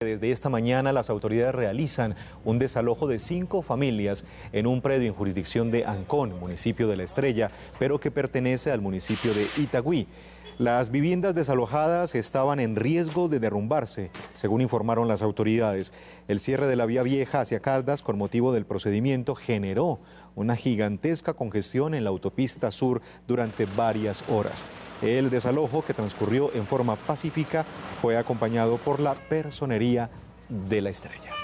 Desde esta mañana las autoridades realizan un desalojo de cinco familias en un predio en jurisdicción de Ancón, municipio de La Estrella, pero que pertenece al municipio de Itagüí. Las viviendas desalojadas estaban en riesgo de derrumbarse, según informaron las autoridades. El cierre de la vía vieja hacia Caldas con motivo del procedimiento generó una gigantesca congestión en la autopista sur durante varias horas. El desalojo, que transcurrió en forma pacífica, fue acompañado por la personería de la estrella.